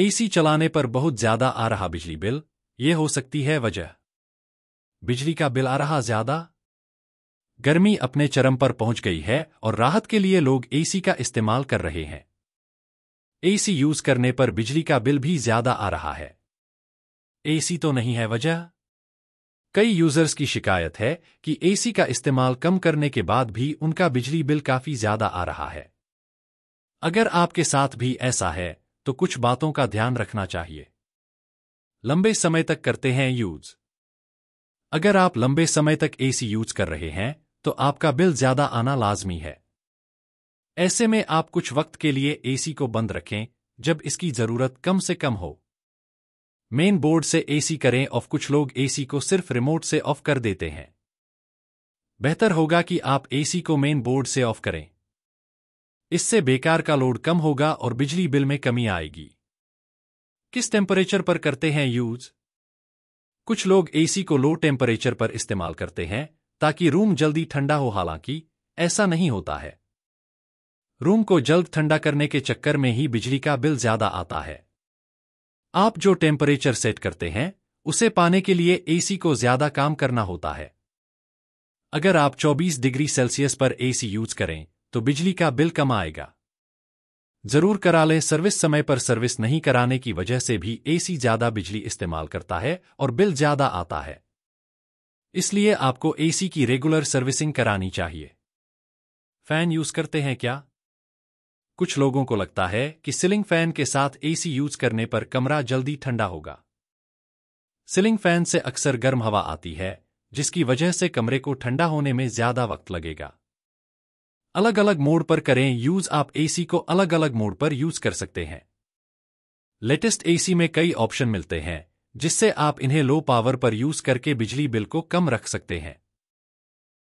AC चलाने पर बहुत ज्यादा आ रहा बिजली बिल ये हो सकती है वजह बिजली का बिल आ रहा ज्यादा गर्मी अपने चरम पर पहुंच गई है और राहत के लिए लोग एसी का इस्तेमाल कर रहे हैं एसी यूज करने पर बिजली का बिल भी ज्यादा आ रहा है एसी तो नहीं है वजह कई यूजर्स की शिकायत है कि एसी का इस्तेमाल कम करने के बाद भी उनका बिजली बिल काफी ज्यादा आ रहा है अगर आपके साथ भी ऐसा है तो कुछ बातों का ध्यान रखना चाहिए लंबे समय तक करते हैं यूज अगर आप लंबे समय तक एसी यूज कर रहे हैं तो आपका बिल ज्यादा आना लाजमी है ऐसे में आप कुछ वक्त के लिए एसी को बंद रखें जब इसकी जरूरत कम से कम हो मेन बोर्ड से एसी करें ऑफ कुछ लोग एसी को सिर्फ रिमोट से ऑफ कर देते हैं बेहतर होगा कि आप एसी को मेन बोर्ड से ऑफ करें इससे बेकार का लोड कम होगा और बिजली बिल में कमी आएगी किस टेम्परेचर पर करते हैं यूज कुछ लोग एसी को लो टेम्परेचर पर इस्तेमाल करते हैं ताकि रूम जल्दी ठंडा हो हालांकि ऐसा नहीं होता है रूम को जल्द ठंडा करने के चक्कर में ही बिजली का बिल ज्यादा आता है आप जो टेम्परेचर सेट करते हैं उसे पाने के लिए एसी को ज्यादा काम करना होता है अगर आप 24 डिग्री सेल्सियस पर एसी यूज करें तो बिजली का बिल कम आएगा जरूर करा लें सर्विस समय पर सर्विस नहीं कराने की वजह से भी एसी ज्यादा बिजली इस्तेमाल करता है और बिल ज्यादा आता है इसलिए आपको एसी की रेगुलर सर्विसिंग करानी चाहिए फैन यूज करते हैं क्या कुछ लोगों को लगता है कि सीलिंग फैन के साथ एसी यूज करने पर कमरा जल्दी ठंडा होगा सीलिंग फैन से अक्सर गर्म हवा आती है जिसकी वजह से कमरे को ठंडा होने में ज्यादा वक्त लगेगा अलग अलग मोड पर करें यूज आप एसी को अलग अलग मोड पर यूज कर सकते हैं लेटेस्ट एसी में कई ऑप्शन मिलते हैं जिससे आप इन्हें लो पावर पर यूज करके बिजली बिल को कम रख सकते हैं